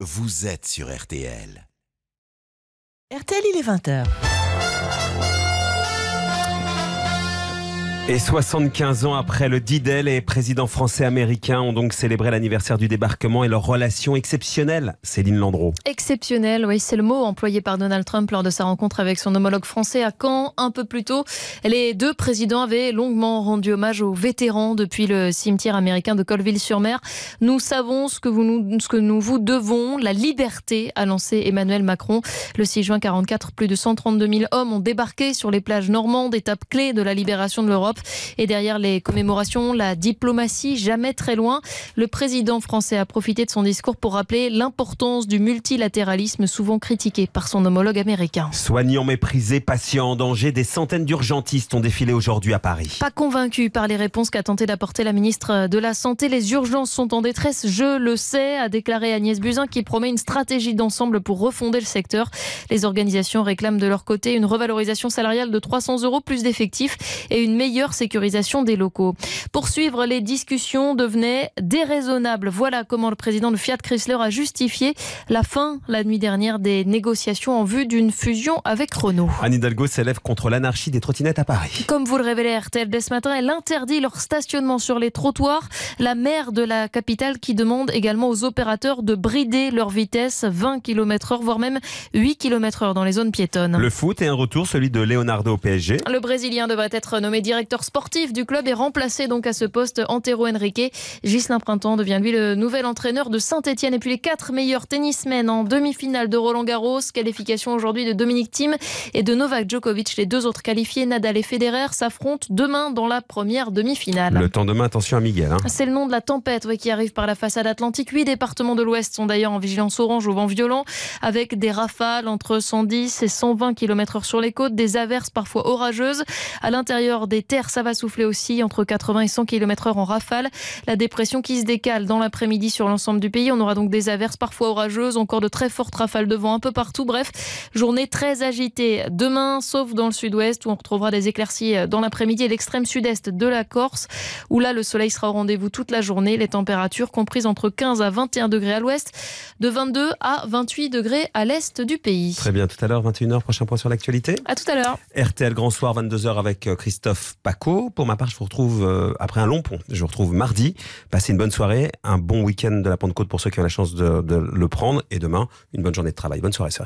Vous êtes sur RTL. RTL, il est 20h. Et 75 ans après le Didel, les présidents français américains ont donc célébré l'anniversaire du débarquement et leur relation exceptionnelle, Céline Landreau. Exceptionnelle, oui, c'est le mot employé par Donald Trump lors de sa rencontre avec son homologue français à Caen un peu plus tôt. Les deux présidents avaient longuement rendu hommage aux vétérans depuis le cimetière américain de Colville-sur-Mer. Nous savons ce que, vous nous, ce que nous vous devons, la liberté, a lancé Emmanuel Macron. Le 6 juin 1944, plus de 132 000 hommes ont débarqué sur les plages normandes, étape clé de la libération de l'Europe. Et derrière les commémorations, la diplomatie jamais très loin. Le président français a profité de son discours pour rappeler l'importance du multilatéralisme souvent critiqué par son homologue américain. Soignants méprisés, patients en danger, des centaines d'urgentistes ont défilé aujourd'hui à Paris. Pas convaincu par les réponses qu'a tenté d'apporter la ministre de la Santé, les urgences sont en détresse, je le sais, a déclaré Agnès Buzyn qui promet une stratégie d'ensemble pour refonder le secteur. Les organisations réclament de leur côté une revalorisation salariale de 300 euros plus d'effectifs et une meilleure sécurisation des locaux. Poursuivre les discussions devenait déraisonnable. Voilà comment le président de Fiat Chrysler a justifié la fin la nuit dernière des négociations en vue d'une fusion avec Renault. Anne Hidalgo s'élève contre l'anarchie des trottinettes à Paris. Comme vous le révélait RTL dès ce matin, elle interdit leur stationnement sur les trottoirs. La maire de la capitale qui demande également aux opérateurs de brider leur vitesse 20 km/h, voire même 8 km/h dans les zones piétonnes. Le foot et un retour, celui de Leonardo au PSG. Le Brésilien devrait être nommé directeur sportif du club est remplacé donc à ce poste Antero Henrique. Gislain Printemps devient lui le nouvel entraîneur de Saint-Etienne. Et puis les quatre meilleurs tennismen en demi-finale de Roland Garros. Qualification aujourd'hui de Dominique Thiem et de Novak Djokovic. Les deux autres qualifiés, Nadal et Federer, s'affrontent demain dans la première demi-finale. Le temps demain, attention à Miguel. Hein. C'est le nom de la tempête qui arrive par la façade atlantique. Huit départements de l'Ouest sont d'ailleurs en vigilance orange au vent violent avec des rafales entre 110 et 120 km/h sur les côtes, des averses parfois orageuses à l'intérieur des terres ça va souffler aussi entre 80 et 100 km/h en rafale. La dépression qui se décale dans l'après-midi sur l'ensemble du pays. On aura donc des averses parfois orageuses, encore de très fortes rafales de vent un peu partout. Bref, journée très agitée demain, sauf dans le sud-ouest où on retrouvera des éclaircies dans l'après-midi et l'extrême sud-est de la Corse où là le soleil sera au rendez-vous toute la journée. Les températures comprises entre 15 à 21 degrés à l'ouest, de 22 à 28 degrés à l'est du pays. Très bien, tout à l'heure, 21h, prochain point sur l'actualité. À tout à l'heure. RTL Grand Soir, 22h avec euh, Christophe Paco. Pour ma part, je vous retrouve euh, après un long pont. Je vous retrouve mardi. Passez une bonne soirée, un bon week-end de la Pentecôte pour ceux qui ont la chance de, le prendre. Et demain, une bonne journée de travail. Bonne soirée sur